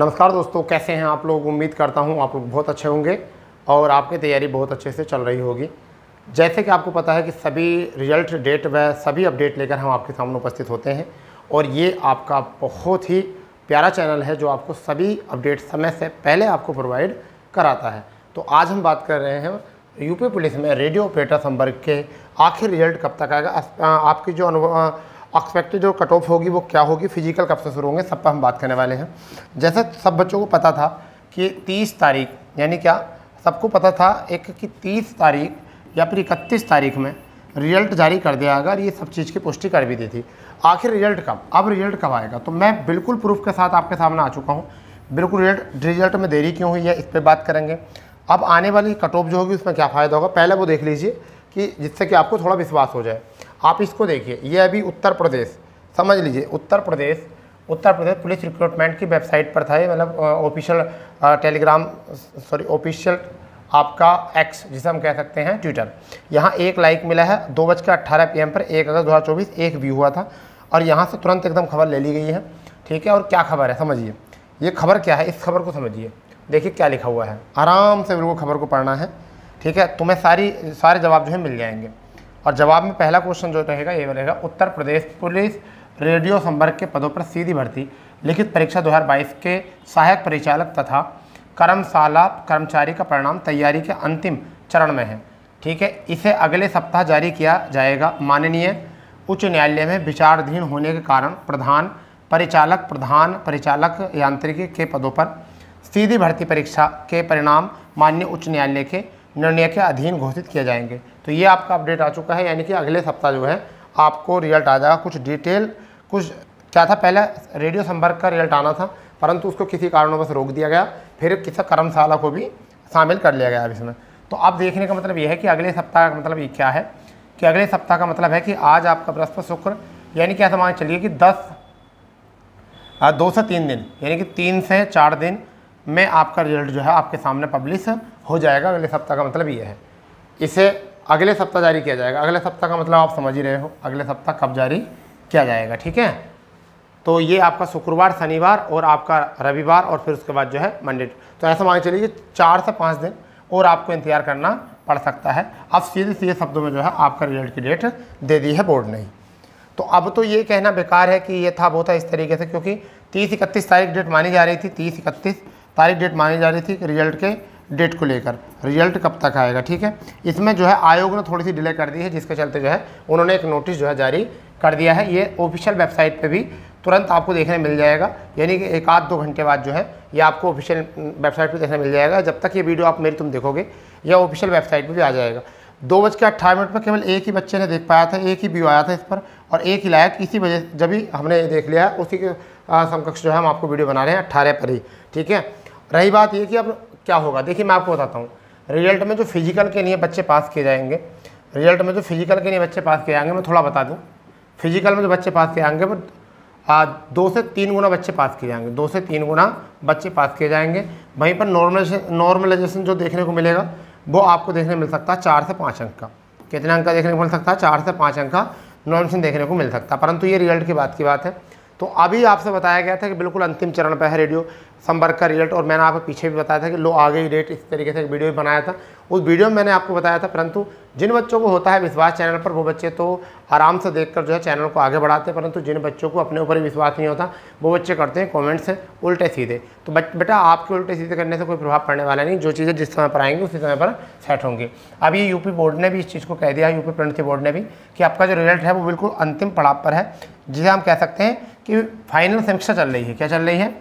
नमस्कार दोस्तों कैसे हैं आप लोग उम्मीद करता हूं आप लोग बहुत अच्छे होंगे और आपकी तैयारी बहुत अच्छे से चल रही होगी जैसे कि आपको पता है कि सभी रिजल्ट डेट व सभी अपडेट लेकर हम आपके सामने उपस्थित होते हैं और ये आपका बहुत ही प्यारा चैनल है जो आपको सभी अपडेट समय से पहले आपको प्रोवाइड कराता है तो आज हम बात कर रहे हैं यूपी पुलिस में रेडियो ऑपरेटर संवर्ग के आखिर रिजल्ट कब तक आएगा आपकी जो अनुभव एक्सपेक्टेड जो कट ऑफ होगी वो क्या होगी फिजिकल कब से शुरू होंगे सब पर हम बात करने वाले हैं जैसा सब बच्चों को पता था कि 30 तारीख यानी क्या सबको पता था एक कि 30 तारीख या फिर इकतीस तारीख में रिजल्ट जारी कर दिया अगर ये सब चीज़ की पुष्टि कर भी दी थी आखिर रिजल्ट कब अब रिजल्ट कब आएगा तो मैं बिल्कुल प्रूफ के साथ आपके सामने आ चुका हूँ बिल्कुल रिजल्ट रिजल्ट में देरी क्यों हुई है इस पर बात करेंगे अब आने वाली कट ऑफ जो होगी उसमें क्या फ़ायदा होगा पहले वो देख लीजिए कि जिससे कि आपको थोड़ा विश्वास हो जाए आप इसको देखिए ये अभी उत्तर प्रदेश समझ लीजिए उत्तर प्रदेश उत्तर प्रदेश पुलिस रिक्रूटमेंट की वेबसाइट पर था ये मतलब ऑफिशियल टेलीग्राम सॉरी ऑफिशियल आपका एक्स जिसे हम कह सकते हैं ट्विटर यहाँ एक लाइक मिला है दो बज के अट्ठारह पी पर एक अगस्त दो हज़ार चौबीस एक व्यू हुआ था और यहाँ से तुरंत एकदम खबर ले ली गई है ठीक है और क्या खबर है समझिए ये खबर क्या है इस खबर को समझिए देखिए क्या लिखा हुआ है आराम से को खबर को पढ़ना है ठीक है तुम्हें सारी सारे जवाब जो है मिल जाएंगे और जवाब में पहला क्वेश्चन जो रहेगा ये रहेगा उत्तर प्रदेश पुलिस रेडियो संवर्ग के पदों पर सीधी भर्ती लिखित परीक्षा दो के सहायक परिचालक तथा कर्मशाला कर्मचारी का परिणाम तैयारी के अंतिम चरण में है ठीक है इसे अगले सप्ताह जारी किया जाएगा माननीय उच्च न्यायालय में विचाराधीन होने के कारण प्रधान परिचालक प्रधान परिचालक यांत्रिकी के पदों पर सीधी भर्ती परीक्षा के परिणाम माननीय उच्च न्यायालय के निर्णय के अधीन घोषित किए जाएंगे तो ये आपका अपडेट आ चुका है यानी कि अगले सप्ताह जो है आपको रिजल्ट आ जाएगा कुछ डिटेल कुछ क्या था पहले रेडियो संपर्क का रिजल्ट आना था परंतु उसको किसी कारणों कारणवश रोक दिया गया फिर किसी कर्मशाला को भी शामिल कर लिया गया इसमें तो अब देखने का मतलब यह है कि अगले सप्ताह का मतलब ये क्या है कि अगले सप्ताह का मतलब है कि आज आपका बृहस्पति शुक्र यानी क्या मान चलिए कि दस दो से तीन दिन यानी कि तीन से चार दिन में आपका रिजल्ट जो है आपके सामने पब्लिश हो जाएगा अगले सप्ताह का मतलब ये है इसे अगले सप्ताह जारी किया जाएगा अगले सप्ताह का मतलब आप समझ ही रहे हो अगले सप्ताह कब जारी किया जाएगा ठीक है तो ये आपका शुक्रवार शनिवार और आपका रविवार और फिर उसके बाद जो है मंडे तो ऐसा मान चलिए कि चार से पाँच दिन और आपको इंतजार करना पड़ सकता है अब सीधे सीधे शब्दों में जो है आपका रिजल्ट की डेट दे दी है बोर्ड ने तो अब तो ये कहना बेकार है कि ये था बहुत इस तरीके से क्योंकि तीस इकतीस तारीख डेट मानी जा रही थी तीस इकतीस तारीख डेट मानी जा रही थी रिजल्ट के डेट को लेकर रिजल्ट कब तक आएगा ठीक है इसमें जो है आयोग ने थोड़ी सी डिले कर दी है जिसके चलते जो है उन्होंने एक नोटिस जो है जारी कर दिया है ये ऑफिशियल वेबसाइट पे भी तुरंत आपको देखने मिल जाएगा यानी कि एक आध दो घंटे बाद जो है ये आपको ऑफिशियल वेबसाइट पर देखने मिल जाएगा जब तक ये वीडियो आप मेरी तुम देखोगे यह ऑफिशियल वेबसाइट पर भी आ जाएगा दो बज के अट्ठारह मिनट पर केवल एक ही बच्चे ने देख पाया था एक ही व्यू आया था इस पर और एक ही लायक इसी वजह जब भी हमने देख लिया उसी के समकक्ष जो है हम आपको वीडियो बना रहे हैं अट्ठारह पर ही ठीक है रही बात ये कि अब क्या होगा देखिए मैं आपको बताता हूँ रिजल्ट में जो फिजिकल के लिए बच्चे पास किए जाएंगे रिजल्ट में जो फिजिकल के लिए बच्चे पास किए जाएंगे मैं थोड़ा बता दूँ फिजिकल में जो बच्चे पास किए जाएंगे वो दो से तीन गुना बच्चे पास किए जाएंगे दो से तीन गुना बच्चे पास किए जाएंगे वहीं पर नॉर्मलाइजेशन नॉर्मलाइजेशन जो देखने को मिलेगा वो आपको देखने मिल सकता है चार से पाँच अंक का कितने अंक का देखने को मिल सकता है चार से पाँच अंक का नॉर्मलाइजेशन देखने को मिल सकता है परंतु ये रिजल्ट की बात की बात है तो अभी आपसे बताया गया था कि बिल्कुल अंतिम चरण पर है रेडियो संपर्क का रिजल्ट और मैंने आपको पीछे भी बताया था कि लो आगे ही रेट इस तरीके से एक वीडियो भी बनाया था उस वीडियो में मैंने आपको बताया था परंतु जिन बच्चों को होता है विश्वास चैनल पर वो बच्चे तो आराम से देखकर जो है चैनल को आगे बढ़ाते हैं परंतु जिन बच्चों को अपने ऊपर विश्वास नहीं होता वो बच्चे करते हैं कॉमेंट्स उल्टे सीधे तो बेटा आपके उल्टे सीधे करने से कोई प्रभाव पड़ने वाला नहीं जो चीज़ें जिस समय पर आएंगी उसी समय पर सेट होंगी अब ये यूपी बोर्ड ने भी इस चीज़ को कह दिया यूपी प्रणति बोर्ड ने भी कि आपका जो रिजल्ट है वो बिल्कुल अंतिम पड़ाव पर है जिसे हम कह सकते हैं कि फाइनल समीक्षा चल रही है क्या चल रही है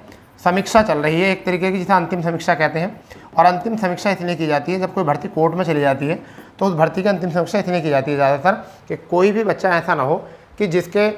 समीक्षा चल रही है एक तरीके की जिसे अंतिम समीक्षा कहते हैं और अंतिम समीक्षा इसलिए की जाती है जब कोई भर्ती कोर्ट में चली जाती है तो उस भर्ती की अंतिम समीक्षा इसलिए की जाती है ज़्यादातर कि कोई भी बच्चा ऐसा ना हो कि जिसके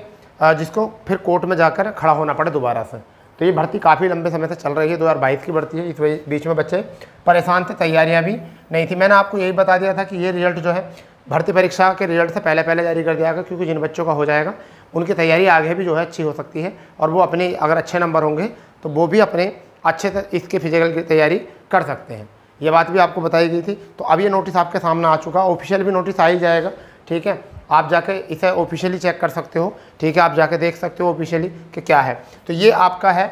जिसको फिर कोर्ट में जाकर खड़ा होना पड़े दोबारा से तो ये भर्ती काफ़ी लंबे समय से चल रही है दो की भर्ती है इस बीच में बच्चे परेशान थे तैयारियाँ भी नहीं थी मैंने आपको यही बता दिया था कि ये रिजल्ट जो है भर्ती परीक्षा के रिजल्ट से पहले पहले जारी कर दिया जाएगा क्योंकि जिन बच्चों का हो जाएगा उनकी तैयारी आगे भी जो है अच्छी हो सकती है और वो अपने अगर अच्छे नंबर होंगे तो वो भी अपने अच्छे से इसके फिजिकल की तैयारी कर सकते हैं ये बात भी आपको बताई गई थी तो अब ये नोटिस आपके सामने आ चुका ऑफिशियल भी नोटिस आ ही जाएगा ठीक है आप जाके इसे ऑफिशियली चेक कर सकते हो ठीक है आप जाके देख सकते हो ऑफिशियली कि क्या है तो ये आपका है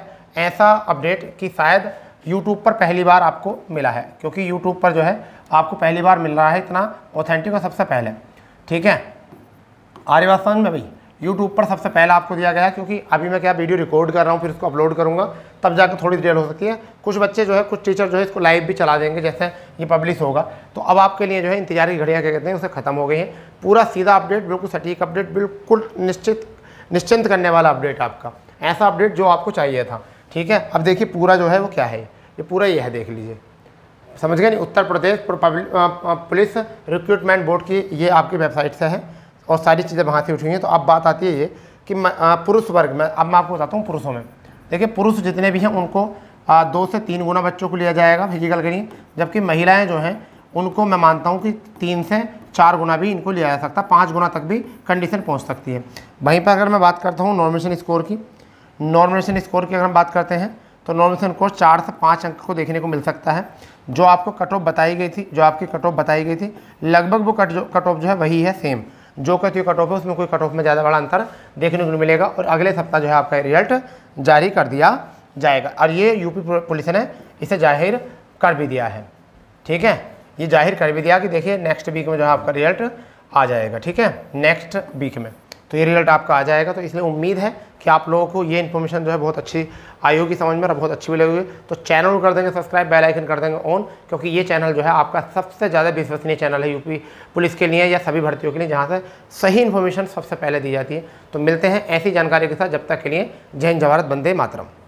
ऐसा अपडेट कि शायद यूट्यूब पर पहली बार आपको मिला है क्योंकि यूट्यूब पर जो है आपको पहली बार मिल रहा है इतना ऑथेंटिक और सबसे पहले ठीक है आर्य में भाई यूट्यूब पर सबसे पहला आपको दिया गया क्योंकि अभी मैं क्या वीडियो रिकॉर्ड कर रहा हूँ फिर इसको अपलोड करूँगा तब जाकर थोड़ी डिटेल हो सकती है कुछ बच्चे जो है कुछ टीचर जो है इसको लाइव भी चला देंगे जैसे ये पब्लिश होगा तो अब आपके लिए जो है इंतजार की घड़ियाँ क्या कहते हैं उसे खत्म हो गई हैं पूरा सीधा अपडेट बिल्कुल सटीक अपडेट बिल्कुल निश्चित निश्चिंत करने वाला अपडेट आपका ऐसा अपडेट जो आपको चाहिए था ठीक है अब देखिए पूरा जो है वो क्या है ये पूरा ये है देख लीजिए समझ गए नहीं Uttar Pradesh police recruitment board की ये आपकी वेबसाइट से है और सारी चीज़ें वहाँ से उठी हुई हैं तो अब बात आती है ये कि पुरुष वर्ग में अब मैं आपको बताता हूँ पुरुषों में देखिए पुरुष जितने भी हैं उनको आ, दो से तीन गुना बच्चों को लिया जाएगा फिजिकल करिए जबकि महिलाएं जो हैं उनको मैं मानता हूँ कि तीन से चार गुना भी इनको लिया जा सकता है पाँच गुना तक भी कंडीशन पहुँच सकती है वहीं पर अगर मैं बात करता हूँ नॉर्मेशन स्कोर की नॉर्मेशन स्कोर की अगर हम बात करते हैं तो नॉर्मेशन स्कोर चार से पाँच अंक को देखने को मिल सकता है जो आपको कट ऑफ बताई गई थी जो आपकी कट ऑफ बताई गई थी लगभग वो कट कट ऑफ जो है वही है सेम जो कहती है कट ऑफ है उसमें कोई कट ऑफ में ज़्यादा बड़ा अंतर देखने को मिलेगा और अगले सप्ताह जो है आपका रिजल्ट जारी कर दिया जाएगा और ये यूपी पुलिस ने इसे जाहिर कर भी दिया है ठीक है ये जाहिर कर भी दिया कि देखिए नेक्स्ट वीक में जो है आपका रिजल्ट आ जाएगा ठीक है नेक्स्ट वीक में तो ये रिजल्ट आपका आ जाएगा तो इसलिए उम्मीद है कि आप लोगों को ये इन्फॉर्मेशन जो है बहुत अच्छी आई होगी समझ में और बहुत अच्छी भी लगेगी तो चैनल कर देंगे सब्सक्राइब बेल आइकन कर देंगे ऑन क्योंकि ये चैनल जो है आपका सबसे ज़्यादा विश्वसनीय चैनल है यूपी पुलिस के लिए या सभी भर्तियों के लिए जहाँ से सही इन्फॉर्मेशन सबसे पहले दी जाती है तो मिलते हैं ऐसी जानकारी के साथ जब तक के लिए जैन जवाहरत बंदे मातरम